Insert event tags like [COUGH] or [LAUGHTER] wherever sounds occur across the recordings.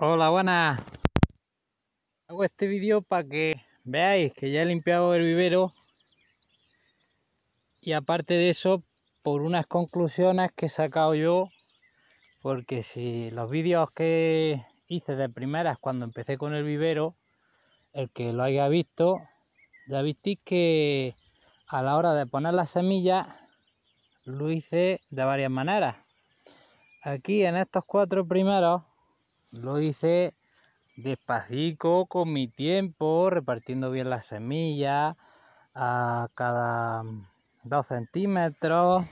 Hola, buenas. Hago este vídeo para que veáis que ya he limpiado el vivero y aparte de eso, por unas conclusiones que he sacado yo, porque si los vídeos que hice de primeras cuando empecé con el vivero, el que lo haya visto, ya visteis que a la hora de poner las semillas lo hice de varias maneras. Aquí en estos cuatro primeros lo hice despacito, con mi tiempo, repartiendo bien las semillas a cada 2 centímetros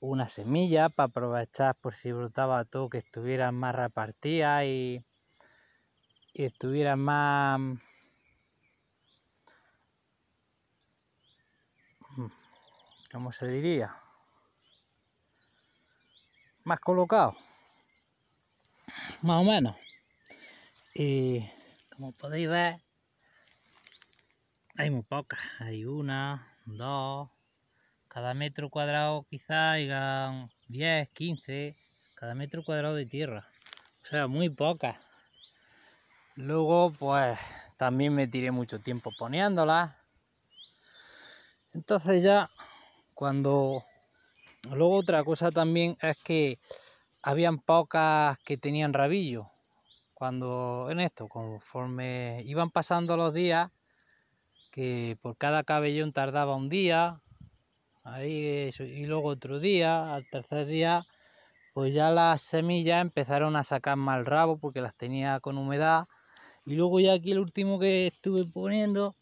una semilla para aprovechar por si brotaba todo que estuvieran más repartida y, y estuvieran más ¿cómo se diría? más colocado más o menos. Y eh, como podéis ver, hay muy pocas. Hay una, dos, cada metro cuadrado quizá hayan 10, 15, cada metro cuadrado de tierra. O sea, muy pocas. Luego, pues, también me tiré mucho tiempo poniéndolas. Entonces ya, cuando... Luego otra cosa también es que habían pocas que tenían rabillo. Cuando en esto, conforme iban pasando los días, que por cada cabellón tardaba un día, ahí y luego otro día, al tercer día, pues ya las semillas empezaron a sacar mal rabo porque las tenía con humedad. Y luego ya aquí el último que estuve poniendo,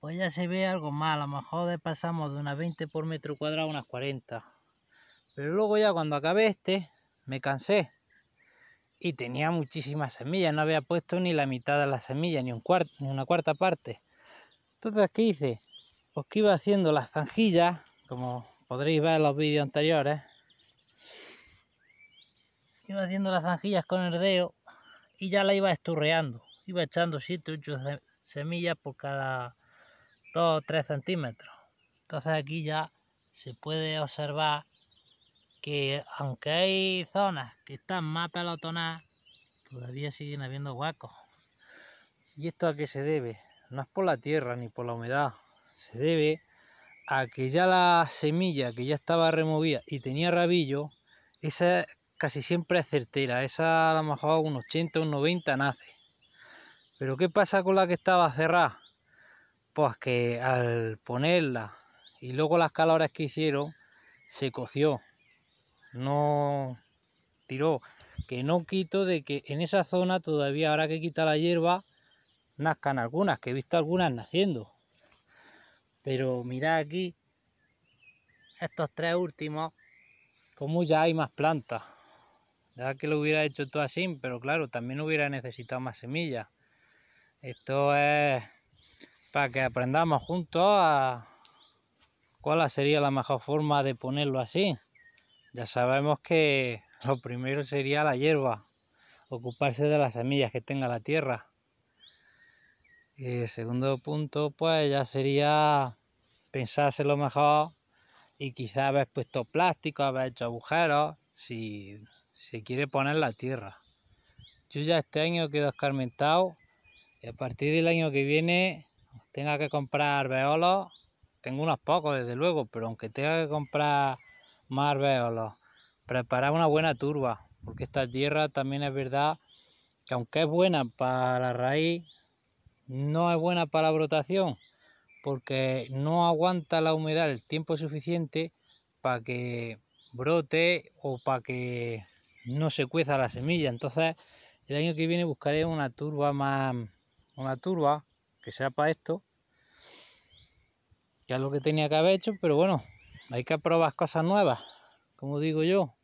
pues ya se ve algo mal, A lo mejor pasamos de unas 20 por metro cuadrado a unas 40. Pero luego ya cuando acabé este, me cansé y tenía muchísimas semillas, no había puesto ni la mitad de las semillas, ni, un ni una cuarta parte. Entonces, ¿qué hice? Pues que iba haciendo las zanjillas, como podréis ver en los vídeos anteriores. Iba haciendo las zanjillas con el dedo y ya la iba esturreando. Iba echando 7, 8 semillas por cada 2 o 3 centímetros. Entonces aquí ya se puede observar que aunque hay zonas que están más pelotonadas, todavía siguen habiendo huecos. ¿Y esto a qué se debe? No es por la tierra ni por la humedad, se debe a que ya la semilla que ya estaba removida y tenía rabillo, esa casi siempre es certera, esa a lo mejor un 80, un 90 nace. Pero ¿qué pasa con la que estaba cerrada? Pues que al ponerla y luego las calores que hicieron, se coció no tiró. Que no quito de que en esa zona todavía ahora que quita la hierba, nazcan algunas, que he visto algunas naciendo. Pero mirad aquí, estos tres últimos, como ya hay más plantas. Ya que lo hubiera hecho todo así, pero claro, también hubiera necesitado más semillas. Esto es para que aprendamos juntos a cuál sería la mejor forma de ponerlo así. Ya sabemos que [LAUGHS] lo primero sería la hierba, ocuparse de las semillas que tenga la tierra. Y el segundo punto, pues ya sería pensarse lo mejor y quizás haber puesto plástico, haber hecho agujeros, si se quiere poner la tierra. Yo ya este año quedo escarmentado y a partir del año que viene tenga que comprar veolos, tengo unos pocos desde luego, pero aunque tenga que comprar Marveolos. Preparar una buena turba, porque esta tierra también es verdad que aunque es buena para la raíz, no es buena para la brotación, porque no aguanta la humedad el tiempo suficiente para que brote o para que no se cueza la semilla. Entonces, el año que viene buscaré una turba más, una turba que sea para esto, que es lo que tenía que haber hecho, pero bueno, hay que probar cosas nuevas, como digo yo.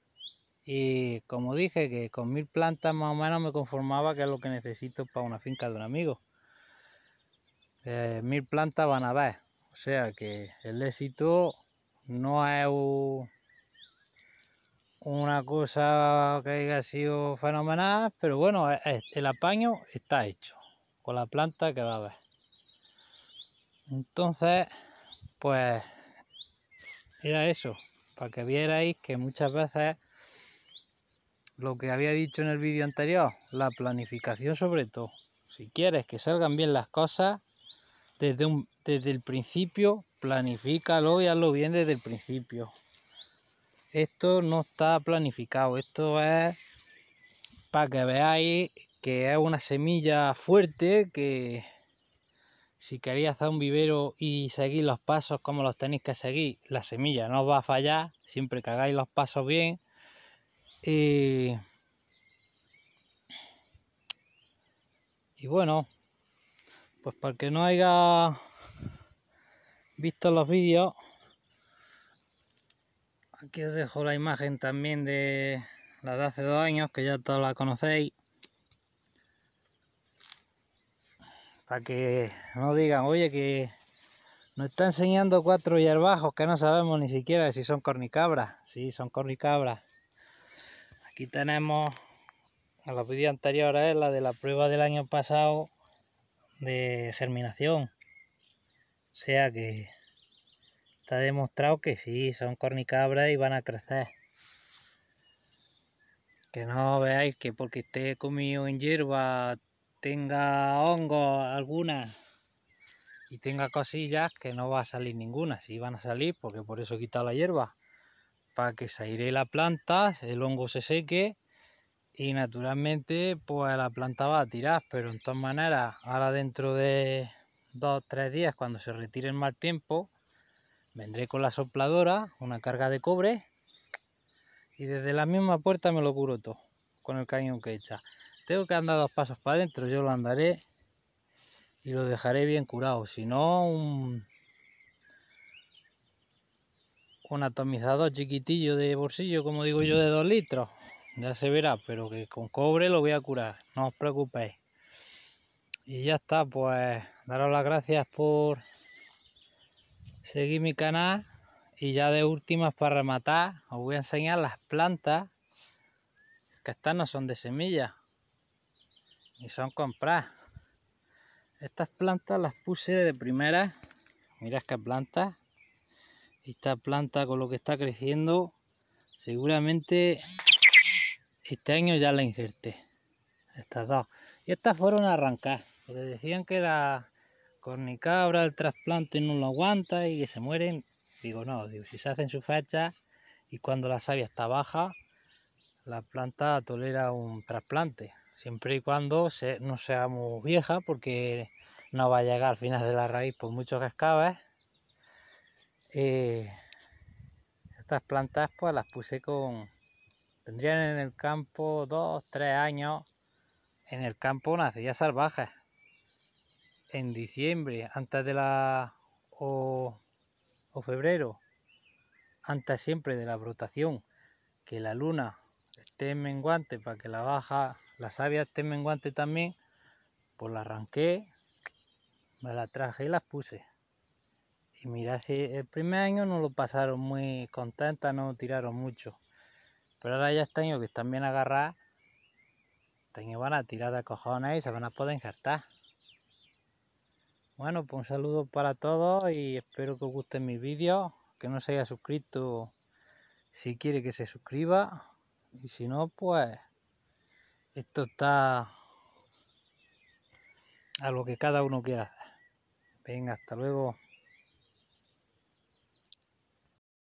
Y como dije, que con mil plantas más o menos me conformaba, que es lo que necesito para una finca de un amigo. Eh, mil plantas van a ver. O sea que el éxito no es una cosa que haya sido fenomenal, pero bueno, el apaño está hecho con la planta que va a ver. Entonces, pues era eso, para que vierais que muchas veces lo que había dicho en el vídeo anterior, la planificación sobre todo. Si quieres que salgan bien las cosas, desde, desde el principio, planifícalo y hazlo bien desde el principio. Esto no está planificado, esto es para que veáis que es una semilla fuerte que si queréis hacer un vivero y seguir los pasos como los tenéis que seguir, la semilla no os va a fallar, siempre que hagáis los pasos bien. Y, eh, y bueno, pues para que no haya visto los vídeos, aquí os dejo la imagen también de la de hace dos años, que ya todos la conocéis. para que no digan, oye, que nos está enseñando cuatro hierbajos que no sabemos ni siquiera si son cornicabras. Sí, son cornicabras. Aquí tenemos, a la video anterior es la de la prueba del año pasado de germinación. O sea que está demostrado que sí, son cornicabras y van a crecer. Que no veáis que porque esté comido en hierba tenga hongo alguna y tenga cosillas que no va a salir ninguna. Si van a salir, porque por eso he quitado la hierba, para que se la planta, el hongo se seque y naturalmente pues la planta va a tirar. Pero en todas maneras, ahora dentro de dos o tres días, cuando se retire el mal tiempo, vendré con la sopladora, una carga de cobre y desde la misma puerta me lo curo todo con el cañón que he tengo que andar dos pasos para adentro, yo lo andaré y lo dejaré bien curado. Si no, un, atomizador chiquitillo de bolsillo, como digo yo, de dos litros. Ya se verá, pero que con cobre lo voy a curar, no os preocupéis. Y ya está, pues daros las gracias por seguir mi canal. Y ya de últimas para rematar, os voy a enseñar las plantas que estas no son de semilla y son compradas. Estas plantas las puse de primera. mira qué planta. Esta planta con lo que está creciendo, seguramente este año ya la inserté. Estas dos. Y estas fueron a arrancar. Porque decían que la cornicabra, el trasplante no lo aguanta y que se mueren. Digo, no, digo, si se hacen su fecha y cuando la savia está baja, la planta tolera un trasplante siempre y cuando no sea muy vieja porque no va a llegar al final de la raíz por muchos que excaves. Eh, estas plantas pues las puse con... tendrían en el campo dos, tres años en el campo ya salvajes. En diciembre, antes de la... o, o febrero, antes siempre de la brotación, que la luna esté en menguante para que la baja las avias este menguante también, pues la arranqué, me la traje y las puse. Y mira, si el primer año no lo pasaron muy contenta. no tiraron mucho. Pero ahora ya están que están bien agarradas, Están van a tirar de cojones y se van a poder injertar. Bueno, pues un saludo para todos y espero que os gusten mis vídeos. Que no se haya suscrito, si quiere que se suscriba. Y si no, pues esto está a lo que cada uno quiera. Venga, hasta luego.